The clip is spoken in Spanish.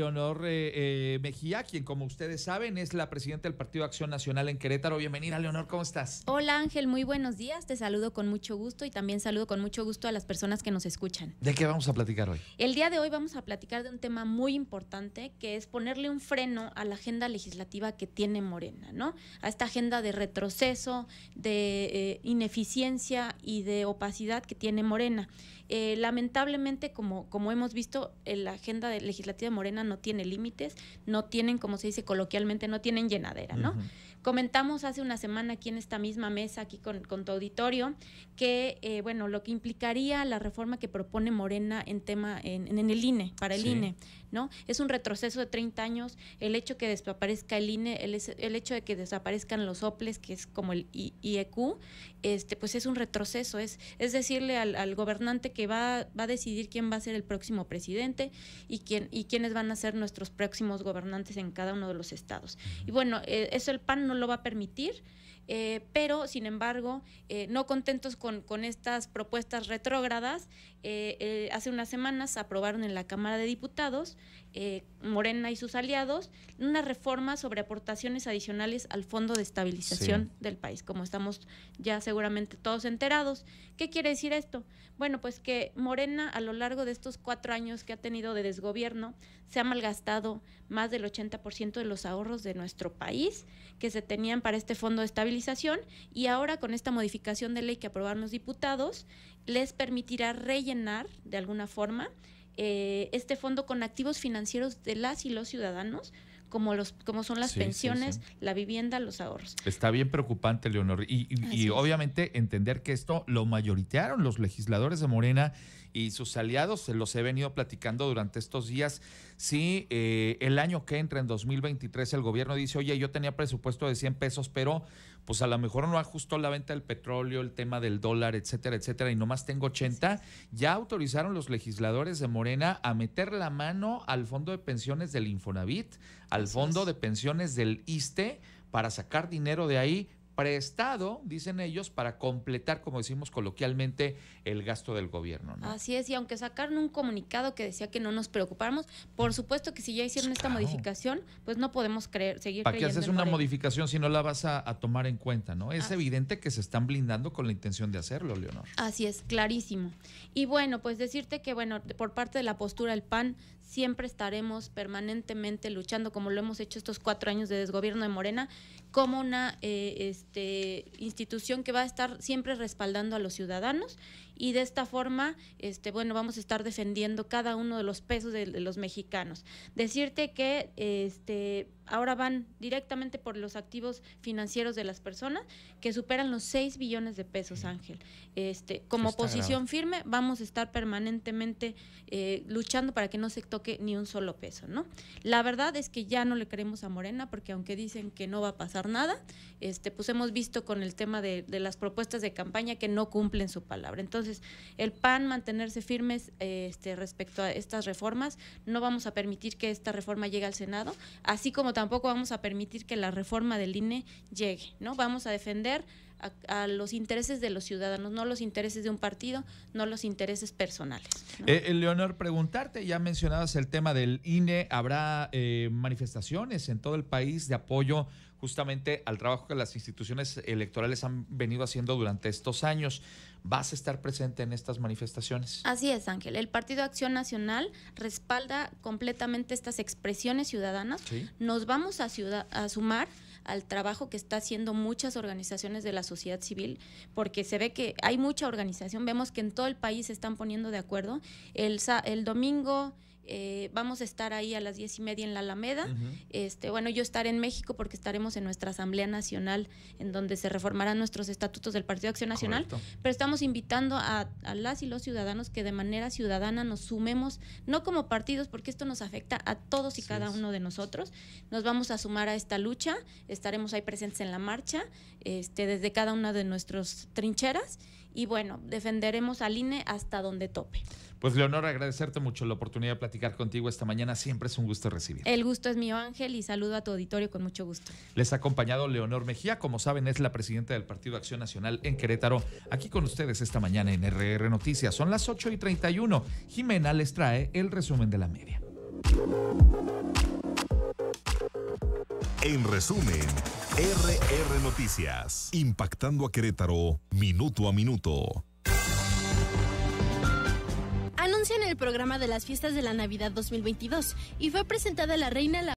Leonor eh, eh, Mejía, quien como ustedes saben es la presidenta del Partido Acción Nacional en Querétaro. Bienvenida, Leonor, ¿cómo estás? Hola Ángel, muy buenos días, te saludo con mucho gusto y también saludo con mucho gusto a las personas que nos escuchan. ¿De qué vamos a platicar hoy? El día de hoy vamos a platicar de un tema muy importante que es ponerle un freno a la agenda legislativa que tiene Morena, ¿no? A esta agenda de retroceso, de eh, ineficiencia y de opacidad que tiene Morena. lamentablemente, como, como hemos visto, la agenda legislativa de Morena no tiene límites, no tienen, como se dice coloquialmente, no tienen llenadera, ¿no? Comentamos hace una semana aquí en esta misma mesa, aquí con, tu auditorio, que, eh, bueno, lo que implicaría la reforma que propone Morena en tema, en, el INE, para el INE, ¿no? Es un retroceso de 30 años, el hecho que desaparezca el INE, el, el hecho de que desaparezcan los OPLES, que es como el IEQ, este, pues es un retroceso, es, es decirle al, gobernante que va, va a decidir quién va a ser el próximo presidente y, quién, y quiénes van a ser nuestros próximos gobernantes en cada uno de los estados. Y bueno, eh, eso el PAN no lo va a permitir. Eh, pero, sin embargo, eh, no contentos con, con estas propuestas retrógradas, hace unas semanas aprobaron en la Cámara de Diputados eh, Morena y sus aliados, una reforma sobre aportaciones adicionales al Fondo de Estabilización del país, como estamos ya seguramente todos enterados. ¿Qué quiere decir esto? Bueno, pues que Morena a lo largo de estos cuatro años que ha tenido de desgobierno se ha malgastado más del 80% de los ahorros de nuestro país que se tenían para este Fondo de Estabilización y ahora con esta modificación de ley que aprobaron los diputados les permitirá rellenar de alguna forma eh, este fondo con activos financieros de las y los ciudadanos, como los como son las pensiones, la vivienda, los ahorros. Está bien preocupante, Leonor. Y, obviamente entender que esto lo mayoritearon los legisladores de Morena y sus aliados, se los he venido platicando durante estos días. sí, eh, el año que entra, en 2023, el gobierno dice, oye, yo tenía presupuesto de 100 pesos, pero pues a lo mejor no ajustó la venta del petróleo, el tema del dólar, etcétera, etcétera, y nomás tengo 80, ya autorizaron los legisladores de Morena a meter la mano al fondo de pensiones del Infonavit, al fondo de pensiones del ISTE, para sacar dinero de ahí prestado, dicen ellos, para completar, como decimos coloquialmente, el gasto del gobierno. Así es, y aunque sacaron un comunicado que decía que no nos preocupáramos, por supuesto que si ya hicieron pues esta modificación, pues no podemos creer, seguir ¿Para qué haces una modificación si no la vas a, tomar en cuenta? no Es ah. evidente que se están blindando con la intención de hacerlo, Leonor. Así es, clarísimo. Y bueno, pues decirte que, bueno, por parte de la postura del PAN, siempre estaremos permanentemente luchando, como lo hemos hecho estos cuatro años de desgobierno de Morena, como una eh, este, institución que va a estar siempre respaldando a los ciudadanos y de esta forma, este, bueno, vamos a estar defendiendo cada uno de los pesos de, los mexicanos. Decirte que este, ahora van directamente por los activos financieros de las personas que superan los 6 billones de pesos, Ángel. Este, como posición firme vamos a estar permanentemente eh, luchando para que no se toque ni un solo peso, ¿no? La verdad es que ya no le creemos a Morena porque aunque dicen que no va a pasar nada, este, pues hemos visto con el tema de, de las propuestas de campaña que no cumplen su palabra. Entonces, el PAN mantenerse firmes este, respecto a estas reformas. No vamos a permitir que esta reforma llegue al Senado, así como tampoco vamos a permitir que la reforma del INE llegue. ¿no? Vamos a defender a, los intereses de los ciudadanos, no los intereses de un partido, no los intereses personales. Eh, eh, Leonor, preguntarte, ya mencionabas el tema del INE, ¿habrá eh, manifestaciones en todo el país de apoyo justamente al trabajo que las instituciones electorales han venido haciendo durante estos años. ¿Vas a estar presente en estas manifestaciones? Así es, Ángel. El Partido Acción Nacional respalda completamente estas expresiones ciudadanas. Nos vamos a, a sumar al trabajo que está haciendo muchas organizaciones de la sociedad civil, porque se ve que hay mucha organización, vemos que en todo el país se están poniendo de acuerdo. El, el domingo eh, vamos a estar ahí a las diez y media en la Alameda. este, bueno, yo estaré en México porque estaremos en nuestra Asamblea Nacional, en donde se reformarán nuestros estatutos del Partido de Acción Nacional. Pero estamos invitando a, las y los ciudadanos que de manera ciudadana nos sumemos, no como partidos, porque esto nos afecta a todos y cada uno de nosotros. Nos vamos a sumar a esta lucha, estaremos ahí presentes en la marcha, este, desde cada una de nuestras trincheras y bueno, defenderemos al INE hasta donde tope. Pues Leonor, agradecerte mucho la oportunidad de platicar contigo esta mañana. Siempre es un gusto recibir. El gusto es mío, Ángel, y saludo a tu auditorio con mucho gusto. Les ha acompañado Leonor Mejía, como saben, es la presidenta del Partido Acción Nacional en Querétaro, aquí con ustedes esta mañana en RR Noticias. Son las 8 y 31. Jimena les trae el resumen de la media. En resumen. RR Noticias, impactando a Querétaro minuto a minuto. Anuncian el programa de las fiestas de la Navidad 2022 y fue presentada la reina la